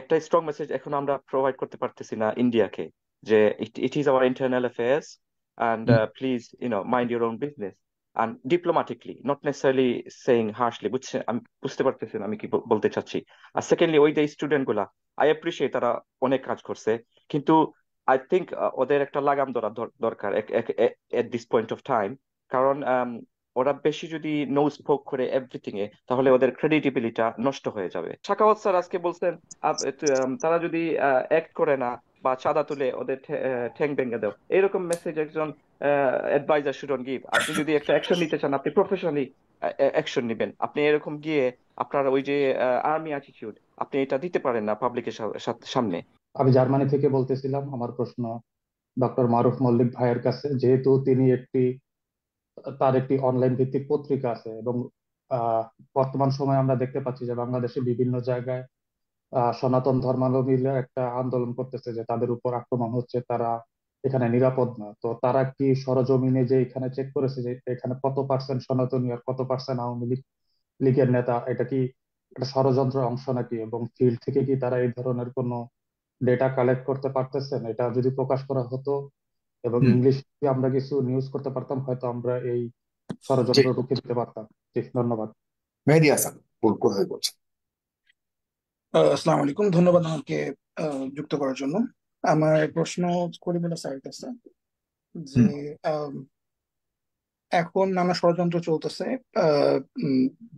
একটা strong message এখন আমরা প্রোভাইড করতে পারতেছি না ইন্ডিয়াকে যে it is our internal affairs and please you know mind your own business and diplomatically not necessarily saying harshly বুঝছে আমি বুঝতে না আমি কি বলতে চাচ্ছি আর সেকেন্ডলি ওই যে স্টুডেন্ট গুলা আই অ্যাপ্রিসিয়েট তারা অনেক কাজ করছে কিন্তু আই থিঙ্ক uh, ওদের একটা লাগাম ধরা দরকার at this point of time কারণ um, ওরা বেশি যদি নোস পোক করে এভরিথিং এ তাহলে ওদের ক্রেডিটিবিলিটা নষ্ট হয়ে যাবে শাকাওয়াত স্যার আজকে বলছেন তারা যদি অ্যাক্ট করে না বা চাঁদা তুলে ওদের ঠ্যাং ভেঙে দেও এরকম মেসেজ একজন অ্যাডভাইজার শুডন গিভ আপনি যদি একটা অ্যাকশন নিতে চান আপনি প্রফেশনালি অ্যাকশন নেবেন আপনি এরকম গিয়ে আপনার ওই যে আর্মি অ্যাটিটিউড আপনি এটা দিতে পারেন না পাবলিকের সামনে আমি জার্মানি থেকে বলতেছিলাম আমার প্রশ্ন ডক্টর মারুফ মল্লিক ভাইয়ের কাছে যেহেতু তিনি একটি তার একটি অনলাইন ভিত্তিক পত্রিকা আছে এবং বর্তমান সময়ে আমরা দেখতে পাচ্ছি যে বাংলাদেশে বিভিন্ন জায়গায় সনাতন ধর্মাবলম্বীরা একটা আন্দোলন করতেছে যে তাদের উপর আক্রমণ হচ্ছে তারা এখানে নিরাপদ না তো তারা কি সরজমিনে যে এখানে চেক করেছে যে এখানে কত পার্সেন্ট সনাতনী আর কত পার্সেন্ট আওয়ামী লীগ লীগের নেতা এটা কি একটা ষড়যন্ত্রের অংশ নাকি এবং ফিল্ড থেকে কি তারা এই ধরনের কোনো ডেটা কালেক্ট করতে পারতেছেন এটা যদি প্রকাশ করা হতো এবং ইংলিশ আমরা কিছু নিউজ করতে পারতাম হয়তো আমরা এই ষড়যন্ত্র রুখে দিতে পারতাম ধন্যবাদ মেহেদি হাসান কোথায় বলছেন আসসালামু আলাইকুম ধন্যবাদ আমাকে যুক্ত করার জন্য আমার প্রশ্ন করিমুল্লা স্যারের কাছে যে এখন নানা ষড়যন্ত্র চলতেছে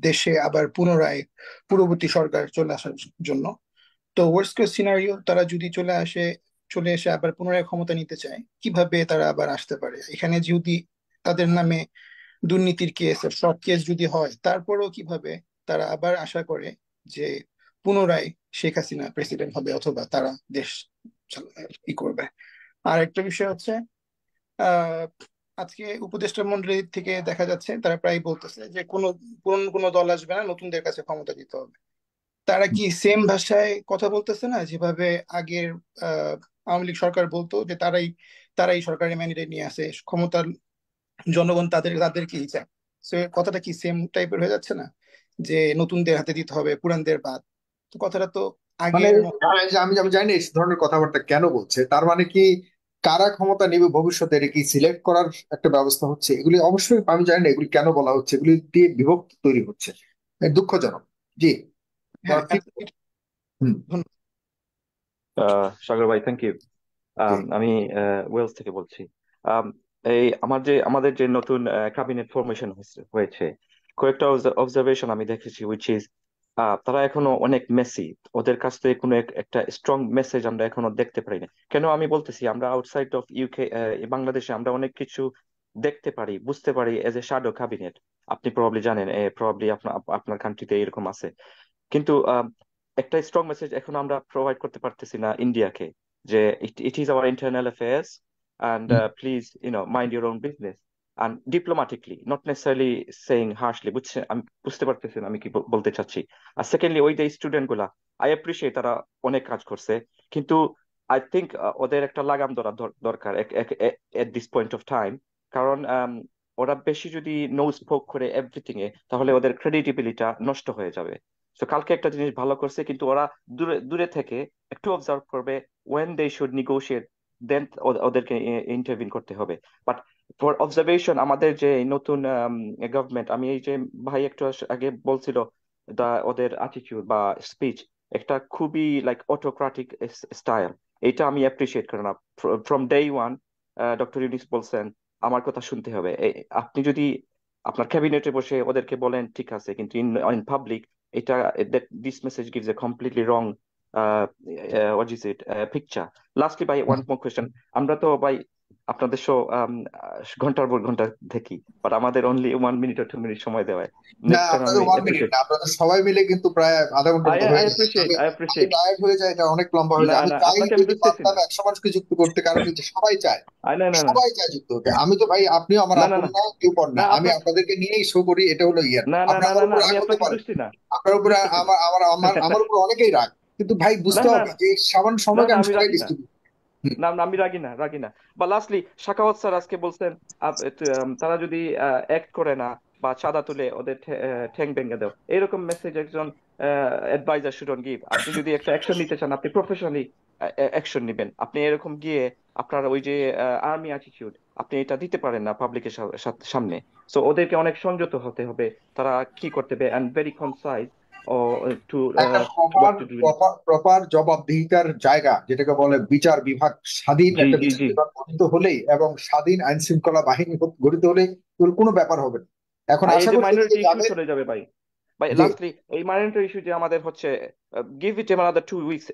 দেশে আবার পুনরায় পূর্ববর্তী সরকার চলে আসার জন্য তো ওয়ার্স্ট কেস সিনারিও তারা যদি চলে আসে চলে এসে আবার পুনরায় ক্ষমতা নিতে চায় কিভাবে তারা আবার আসতে পারে এখানে যদি তাদের নামে দুর্নীতির কেস সব কেস যদি হয় তারপরেও কিভাবে তারা আবার আশা করে যে পুনরায় শেখ হাসিনা প্রেসিডেন্ট হবে অথবা তারা দেশ ই করবে আর একটা বিষয় হচ্ছে আজকে উপদেষ্টা মন্ডলীর থেকে দেখা যাচ্ছে তারা প্রায় বলতেছে যে কোনো পুরন কোনো দল আসবে না নতুনদের কাছে ক্ষমতা দিতে হবে তারা কি সেম ভাষায় কথা বলতেছে না যেভাবে আগের আওয়ামী লীগ সরকার বলতো যে তারাই তারাই সরকারের ম্যান্ডেট নিয়ে আসে ক্ষমতার জনগণ তাদের তাদেরকেই চায় সো কথাটা কি সেম টাইপের হয়ে যাচ্ছে না যে নতুনদের হাতে দিতে হবে পুরানদের বাদ তো কথাটা তো আগে মানে আমি আমি জানি এই ধরনের কথাবার্তা কেন বলছে তার মানে কি কারা ক্ষমতা নেবে ভবিষ্যতে এটা কি সিলেক্ট করার একটা ব্যবস্থা হচ্ছে এগুলি অবশ্যই আমি জানি না এগুলি কেন বলা হচ্ছে এগুলি দিয়ে বিভক্ত তৈরি হচ্ছে দুঃখজনক জি হ্যাঁ, ধন্যবাদ সাগর ভাই থ্যাংক ইউ um, আমি ওয়েলস থেকে বলছি um, এই আমার যে আমাদের যে নতুন ক্যাবিনেট ফরমেশন হয়েছে কয়েকটা অবজারভেশন আমি দেখেছি উইচ ইজ তারা এখনো অনেক মেসি ওদের কাছ থেকে কোনো একটা স্ট্রং মেসেজ আমরা এখনো দেখতে পারি না কেন আমি বলতেছি আমরা আউটসাইড অফ ইউকে বাংলাদেশে আমরা অনেক কিছু দেখতে পারি বুঝতে পারি এজ এ শাডো ক্যাবিনেট আপনি প্রবাবলি জানেন প্রবলি আপনার আপনার কান্ট্রিতে এরকম আছে কিন্তু একটা স্ট্রং মেসেজ এখন আমরা প্রোভাইড করতে পারতেছি না ইন্ডিয়াকে যে it is our internal affairs and please you know mind your own business and diplomatically not necessarily saying harshly বুঝছে আমি বুঝতে পারতেছেন আমি কি বলতে চাচ্ছি আর সেকেন্ডলি ওই যে স্টুডেন্ট গুলা আই অ্যাপ্রিসিয়েট তারা অনেক কাজ করছে কিন্তু আই থিঙ্ক uh, ওদের একটা লাগাম ধরা দরকার at this point of time কারণ um, ওরা বেশি যদি নোজ ফোক করে এভরিথিং এ তাহলে ওদের ক্রেডিটিবিলিটা নষ্ট হয়ে যাবে তো কালকে একটা জিনিস ভালো করছে কিন্তু ওরা দূরে দূরে থেকে একটু অবজার্ভ করবে ওয়েন দে শুড নিগোশিয়েট দেন ওদেরকে ইন্টারভিউ করতে হবে বাট ফর অবজারভেশন আমাদের যে নতুন গভর্নমেন্ট আমি এই যে ভাই একটু আগে বলছিল দা ওদের অ্যাটিটিউড বা স্পিচ একটা খুবই লাইক অটোক্রাটিক স্টাইল এটা আমি অ্যাপ্রিসিয়েট করি না from day one doctor Yunus বলছেন আমার কথা শুনতে হবে আপনি যদি আপনার ক্যাবিনেটে বসে ওদেরকে বলেন ঠিক আছে কিন্তু in public Uh, it that this message gives a completely wrong uh, uh, what is it picture lastly by one mm-hmm. more question আমরা তো by আপনাদের শো um, ঘন্টার পর ঘন্টা দেখি বাট আমাদের only one minute two minute সময় দেওয়ায় আপনাদের সবাই মিলে কিন্তু প্রায় আধা ঘন্টা এটা অনেক লম্বা হয়ে যায় একশো মানুষকে যুক্ত করতে কারণ সবাই চায় সবাই চায় যুক্ত হতে আমি তো ভাই আপনিও আমার কেউ পর না আমি আপনাদেরকে নিয়েই শো করি এটা হলো ইয়ার আপনার উপরে আমার আমার আমার উপর অনেকেই রাগ কিন্তু ভাই বুঝতে হবে যে সাবান সময় আমি না আমি রাগি না রাগি না বা লাস্টলি শাখাওয়াত স্যার আজকে বলছেন তারা যদি অ্যাক্ট করে না বা চাঁদা তুলে ওদের ঠ্যাং ভেঙে দাও এরকম মেসেজ একজন অ্যাডভাইজার গিভ আপনি যদি একটা অ্যাকশন নিতে চান আপনি প্রফেশনালি অ্যাকশন নেবেন আপনি এরকম গিয়ে আপনার ওই যে আর্মি অ্যাটিটিউড আপনি এটা দিতে পারেন না পাবলিকের সামনে সো ওদেরকে অনেক সংযত হতে হবে তারা কি করতে হবে and very concise Uh, uh, proper জবাবদিহিতার জায়গা যেটাকে বলে বিচার বিভাগ স্বাধীন একটা বিচার বিভাগ গঠিত হলেই এবং স্বাধীন আইন শৃঙ্খলা বাহিনী গঠিত হলে কোনো ব্যাপার হবে না এখন আশা করি চলে যাবে ভাই ভাই লাস্টলি এই মাইনরিটি ইস্যু যে আমাদের হচ্ছে give it another two weeks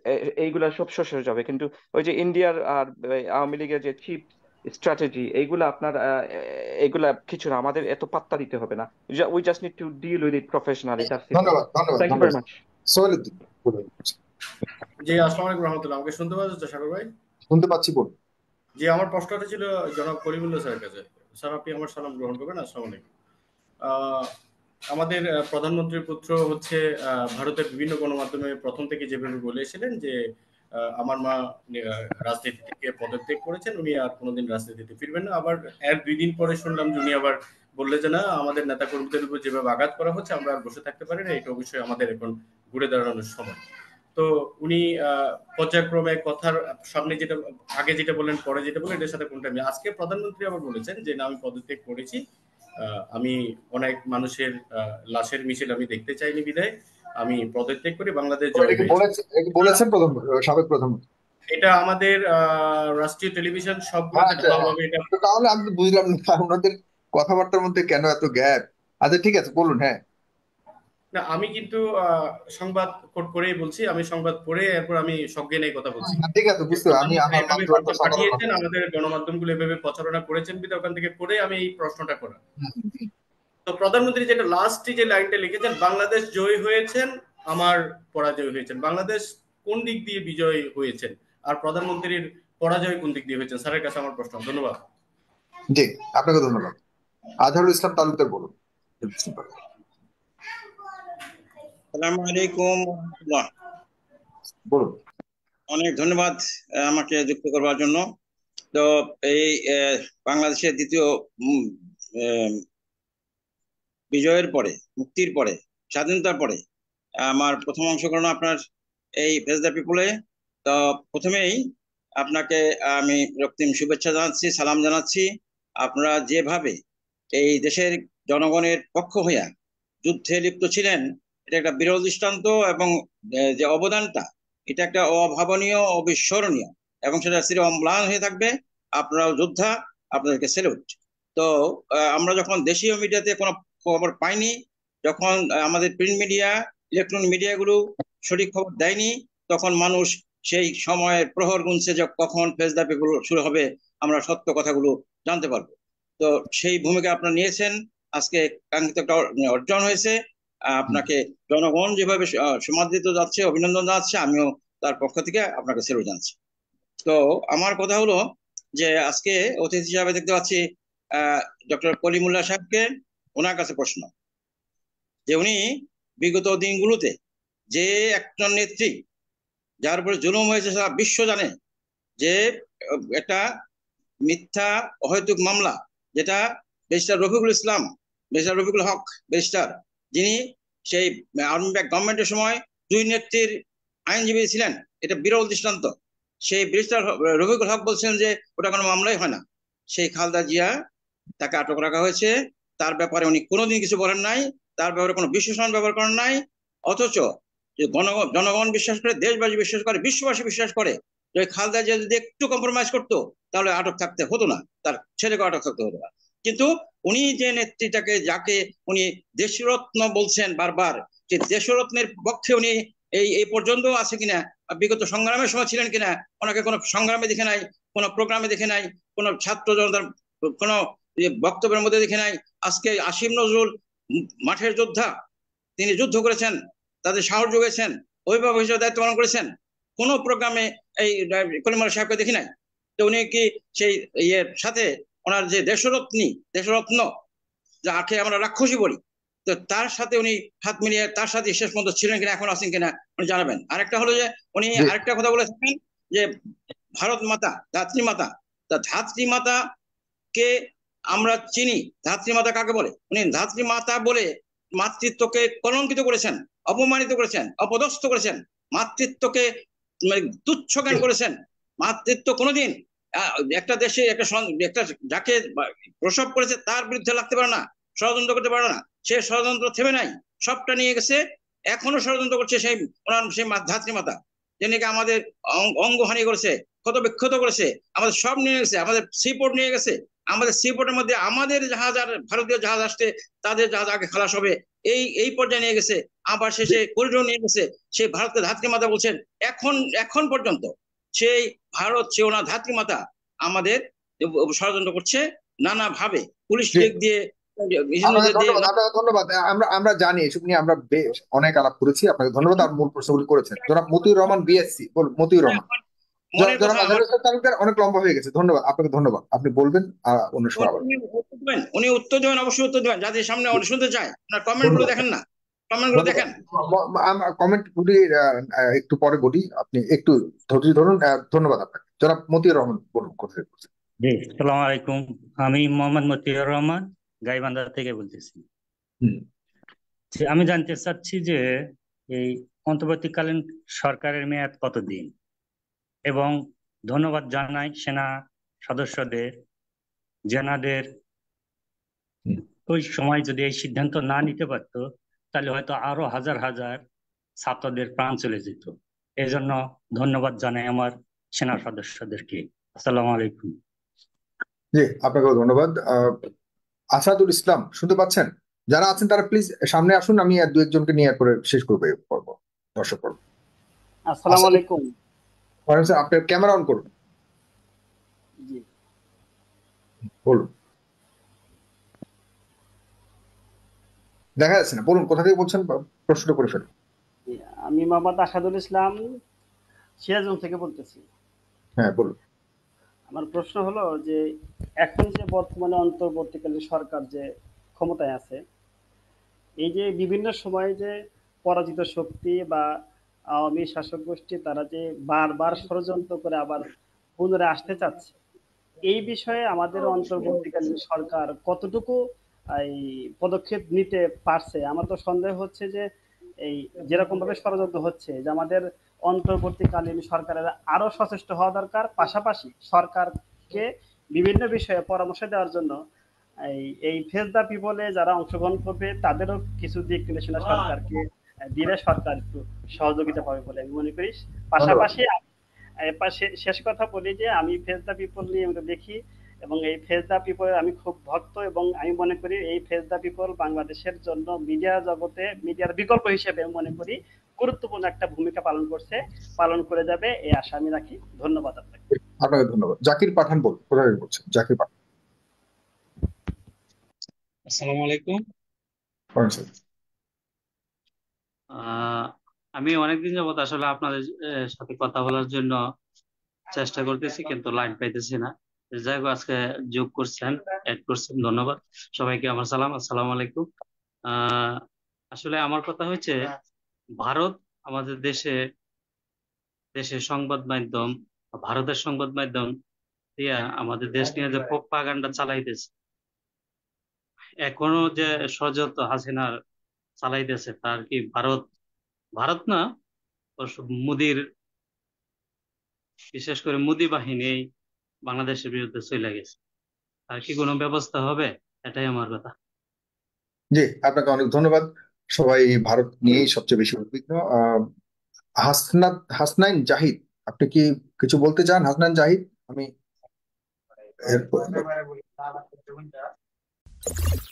এইগুলা সব শেষ হয়ে যাবে কিন্তু ওই যে ইন্ডিয়ার আর আওয়ামী লীগের যে চিফ স্ট্র্যাটেজি এগুলো আপনার এগুলা কিছু না আমাদের এত পাত্তা দিতে হবে না we just need to deal with it professionally ধন্যবাদ ধন্যবাদ thank you very much ji আসসালামু আলাইকুম রাহমাতুল্লাহ আমাকে শুনতে পাচ্ছেন তো সাগর ভাই শুনতে পাচ্ছি জি আমার প্রশ্নটা ছিল জনাব স্যারের কাছে স্যার আপনি আমার সালাম গ্রহণ করবেন আসসালামু আলাইকুম আমাদের প্রধানমন্ত্রীর পুত্র হচ্ছে ভারতের বিভিন্ন গণমাধ্যমে প্রথম থেকে যেভাবে বলেছিলেন যে আমার মা রাজনীতি থেকে পদত্যাগ করেছেন উনি আর কোনোদিন রাজনীতিতে ফিরবেন না আবার এক দুই দিন পরে শুনলাম যে উনি আবার বললে যে না আমাদের নেতা কর্মীদের উপর যেভাবে আঘাত করা হচ্ছে আমরা আর বসে থাকতে পারি না এটা অবশ্যই আমাদের এখন ঘুরে দাঁড়ানোর সময় তো উনি পর্যায়ক্রমে কথার সামনে যেটা আগে যেটা বললেন পরে যেটা বললেন এটার সাথে কোনটা আজকে প্রধানমন্ত্রী আবার বলেছেন যে না আমি পদত্যাগ করেছি আমি অনেক মানুষের লাশের মিছিল আমি দেখতে চাইনি বিদায় আমি পদত্যাগ করে বাংলাদেশ বলেছেন প্রথম সাবেক প্রথম এটা আমাদের রাষ্ট্রীয় টেলিভিশন সব হ্যাঁ, তাহলে আমি বুঝলাম না ওনাদের কথাবার্তার মধ্যে কেন এত গ্যাপ আচ্ছা ঠিক আছে বলুন হ্যাঁ না আমি কিন্তু সংবাদ কোট করেই বলছি আমি সংবাদ পড়ে এরপর আমি নেই কথা বলছি হ্যাঁ, ঠিক আছে বুঝতে আমি পাঠিয়েছেন আমাদের গণমাধ্যমগুলো এভাবে প্রচারণা করেছেন বিধ ওখান থেকে পড়ে আমি এই প্রশ্নটা করা তো প্রধানমন্ত্রী যেটা লাস্ট যে লাইনটা লিখেছেন বাংলাদেশ জয় হয়েছেন আমার পরাজয় হয়েছেন বাংলাদেশ কোন দিক দিয়ে বিজয় হয়েছেন আর প্রধানমন্ত্রীর পরাজয় কোন দিক দিয়ে হয়েছেন স্যারের কাছে আমার প্রশ্ন ধন্যবাদ জি আপনাকে ধন্যবাদ আজহারুল ইসলাম তালুকদার বলুন আলাইকুম বলুন অনেক ধন্যবাদ আমাকে যুক্ত করবার জন্য তো এই বাংলাদেশের দ্বিতীয় বিজয়ের পরে মুক্তির পরে স্বাধীনতার পরে আমার প্রথম অংশগ্রহণ আপনার এই ফেস দ্য পিপুলে তো প্রথমেই আপনাকে আমি রক্তিম শুভেচ্ছা জানাচ্ছি সালাম জানাচ্ছি আপনারা যেভাবে এই দেশের জনগণের পক্ষ হইয়া যুদ্ধে লিপ্ত ছিলেন এটা একটা বিরল দৃষ্টান্ত এবং যে অবদানটা এটা একটা অভাবনীয় অবিস্মরণীয় এবং সেটা শ্রী অম্লান হয়ে থাকবে আপনারাও যোদ্ধা আপনাদেরকে সেলুট তো আমরা যখন দেশীয় মিডিয়াতে কোনো খবর পাইনি যখন আমাদের প্রিন্ট মিডিয়া ইলেকট্রনিক মিডিয়াগুলো সঠিক খবর দেয়নি তখন মানুষ সেই সময়ের প্রহর গুনছে যে কখন ফেস গুলো শুরু হবে আমরা সত্য কথাগুলো জানতে পারবো তো সেই ভূমিকা আপনারা নিয়েছেন আজকে কাঙ্ক্ষিত একটা অর্জন হয়েছে আপনাকে জনগণ যেভাবে সমাদৃত যাচ্ছে অভিনন্দন যাচ্ছে আমিও তার পক্ষ থেকে আপনাকে সেরে জানছি তো আমার কথা হলো যে আজকে অতিথি হিসাবে দেখতে পাচ্ছি আহ ডক্টর কলিমুল্লাহ সাহেবকে ওনার কাছে প্রশ্ন যে উনি বিগত দিনগুলোতে যে একজন নেত্রী যার উপরে জুলুম হয়েছে সারা বিশ্ব জানে যে একটা মিথ্যা অহেতুক মামলা যেটা barrister Rafiqul Islam barrister Rafiqul Haque barrister যিনি সেই আওয়ামী ব্যাগ গভর্নমেন্টের সময় দুই নেত্রীর আইনজীবী ছিলেন এটা বিরল দৃষ্টান্ত সেই ব্রিস্টার রফিকুল হক বলছেন যে ওটা কোনো মামলাই হয় না সেই খালদা জিয়া তাকে আটক রাখা হয়েছে তার ব্যাপারে উনি কোনোদিন কিছু বলেন নাই তার ব্যাপারে কোনো বিশ্লেষণ ব্যবহার করেন নাই অথচ জনগণ বিশ্বাস করে দেশবাসী বিশ্বাস করে বিশ্ববাসী বিশ্বাস করে যে খালদা জিয়া যদি একটু কম্প্রোমাইজ করতো তাহলে আটক থাকতে হতো না তার ছেলেকে আটক থাকতে হতো না কিন্তু উনি যে নেত্রীটাকে যাকে উনি দেশরত্ন বলছেন বারবার যে দেশরত্নের পক্ষে উনি এই এই পর্যন্ত আছে কিনা বিগত সংগ্রামের সময় ছিলেন কিনা ওনাকে কোনো সংগ্রামে দেখে নাই কোনো প্রোগ্রামে দেখে নাই কোনো ছাত্র জনতার কোনো যে বক্তব্যের মধ্যে দেখে নাই আজকে আসিম নজরুল মাঠের যোদ্ধা তিনি যুদ্ধ করেছেন তাদের সাহস যোগেছেন অভিভাবক হিসেবে দায়িত্ব পালন করেছেন কোনো প্রোগ্রামে এই কলিমুল্লাহ সাহেবকে দেখি নাই তো উনি কি সেই ইয়ের সাথে ওনার যে দেশরত্নী দেশরত্ন যাকে আমরা রাক্ষসী বলি তো তার সাথে উনি হাত মিলিয়ে তার সাথে শেষ পর্যন্ত ছিলেন কিনা এখন আছেন কিনা উনি জানাবেন আরেকটা হলো যে উনি আরেকটা কথা বলেছেন যে ভারত মাতা ধাত্রী মাতা তা ধাত্রী মাতা কে আমরা চিনি ধাত্রী মাতা কাকে বলে উনি ধাত্রী মাতা বলে মাতৃত্বকে কলঙ্কিত করেছেন অপমানিত করেছেন অপদস্থ করেছেন মাতৃত্বকে মানে তুচ্ছ জ্ঞান করেছেন মাতৃত্ব কোনোদিন একটা দেশে একটা একটা যাকে প্রসব করেছে তার বিরুদ্ধে লাগতে পারে না ষড়যন্ত্র করতে পারে না সে ষড়যন্ত্র থেমে নাই সবটা নিয়ে গেছে এখনো ষড়যন্ত্র করছে সেই ওনার সেই ধাত্রী মাতা যে নাকি আমাদের অঙ্গহানি করেছে ক্ষত বিক্ষত করেছে আমাদের সব নিয়ে গেছে আমাদের সিপোর্ট নিয়ে গেছে আমাদের সিপোর্টের মধ্যে আমাদের জাহাজ আর ভারতীয় জাহাজ আসছে তাদের জাহাজ আগে খালাস হবে এই এই পর্যায়ে নিয়ে গেছে আবার শেষে করিডোর নিয়ে গেছে সে ভারতের ধাত্রী মাতা বলছেন এখন এখন পর্যন্ত সেই ভারত সে ওনার ধাত্রী মাতা আমাদের ষড়যন্ত্র করছে নানা ভাবে পুলিশ চেক দিয়ে ধন্যবাদ আমরা আমরা জানি এসব নিয়ে আমরা বেশ অনেক আলাপ করেছি আপনাকে ধন্যবাদ আর মূল প্রশ্নগুলি করেছেন জনাব মতিউর রহমান বিএসসি মতিউর রহমান অনেক লম্বা হয়ে গেছে ধন্যবাদ আপনাকে ধন্যবাদ আপনি বলবেন অন্য সময় উনি উত্তর দেবেন অবশ্যই উত্তর দেবেন যাদের সামনে অনেক শুনতে চায় আপনার কমেন্ট গুলো দেখেন না কমেন্ট দেখেন কমেন্ট গুলি একটু পরে বলি আপনি একটু ধৈর্য ধরুন ধন্যবাদ আপনাকে জনাব মতিউর রহমান বলুন কোথায় জি সালাম আলাইকুম আমি মোহাম্মদ মতিউর রহমান গাইবান্ধা থেকে বলতেছি আমি জানতে চাচ্ছি যে এই অন্তর্বর্তীকালীন সরকারের মেয়াদ কতদিন এবং ধন্যবাদ জানাই সেনা সদস্যদের জেনাদের ওই সময় যদি এই সিদ্ধান্ত না নিতে পারত তাহলে হয়তো আরো হাজার হাজার ছাত্রদের প্রাণ চলে যেত এই জন্য ধন্যবাদ জানাই আমার সেনা সদস্যদেরকে আসসালাম আলাইকুম জি আপনাকে ধন্যবাদ আসাদুল ইসলাম শুনতে পাচ্ছেন যারা আছেন তারা প্লিজ সামনে আসুন আমি দু একজনকে নিয়ে করে শেষ করবো পর্ব দর্শক পর্ব আসসালামু আলাইকুম আপনার ক্যামেরা অন করুন বলুন দেখা যাচ্ছে না বলুন কোথা থেকে বলছেন প্রশ্ন করে ফেলুন আমি মোহাম্মদ আসাদুল ইসলাম সিরাজগঞ্জ থেকে বলতেছি হ্যাঁ বলুন আমার প্রশ্ন হলো যে এখন যে বর্তমানে অন্তর্বর্তীকালে সরকার যে ক্ষমতায় আছে এই যে বিভিন্ন সময়ে যে পরাজিত শক্তি বা আওয়ামী শাসক গোষ্ঠী তারা যে বারবার ষড়যন্ত্র করে আবার পুনরায় আসতে চাচ্ছে এই বিষয়ে আমাদের অন্তর্বর্তীকালীন সরকার কতটুকু এই পদক্ষেপ নিতে পারছে আমার তো সন্দেহ হচ্ছে যে এই যেরকম ভাবে ষড়যন্ত্র হচ্ছে যে আমাদের অন্তর্বর্তীকালীন সরকারের আরো সচেষ্ট হওয়া দরকার পাশাপাশি সরকারকে বিভিন্ন বিষয়ে পরামর্শ দেওয়ার জন্য এই এই ফেস পিপলে যারা অংশগ্রহণ করবে তাদেরও কিছু দিক নির্দেশনা সরকারকে দিনেশ সরকার একটু সহযোগিতা পাবে বলে আমি মনে করি পাশাপাশি শেষ কথা বলি যে আমি ফেস দ্য পিপল নিয়ে আমরা দেখি এবং এই ফেস দ্য পিপল আমি খুব ভক্ত এবং আমি মনে করি এই ফেস দ্য পিপল বাংলাদেশের জন্য মিডিয়া জগতে মিডিয়ার বিকল্প হিসেবে মনে করি গুরুত্বপূর্ণ একটা ভূমিকা পালন করছে পালন করে যাবে এই আশা আমি রাখি ধন্যবাদ আপনাকে আপনাকে ধন্যবাদ জাকির পাঠান বল বলছে জাকির পাঠান আসসালামু আলাইকুম ওয়া আমি অনেকদিন যাবত আসলে আপনাদের সাথে কথা বলার জন্য চেষ্টা করতেছি কিন্তু লাইন পাইতেছি না যাই হোক আজকে যোগ করছেন এড করছেন ধন্যবাদ সবাইকে আমার সালাম আসসালাম আলাইকুম আসলে আমার কথা হচ্ছে ভারত আমাদের দেশে দেশের সংবাদ মাধ্যম ভারতের সংবাদ মাধ্যম দিয়া আমাদের দেশ নিয়ে যে প্রোপাগান্ডা চালাইতেছে এখনো যে সযত হাসিনার চালাইতেছে তার কি ভারত ভারত না মোদির বিশেষ করে মোদি বাহিনী বাংলাদেশের বিরুদ্ধে চলে গেছে আর কি কোনো ব্যবস্থা হবে এটাই আমার কথা জি আপনাকে অনেক ধন্যবাদ সবাই ভারত নিয়ে সবচেয়ে বেশি উদ্বিগ্ন হাসনাত হাসনাইন জাহিদ আপনি কি কিছু বলতে চান হাসনাইন জাহিদ আমি এরপর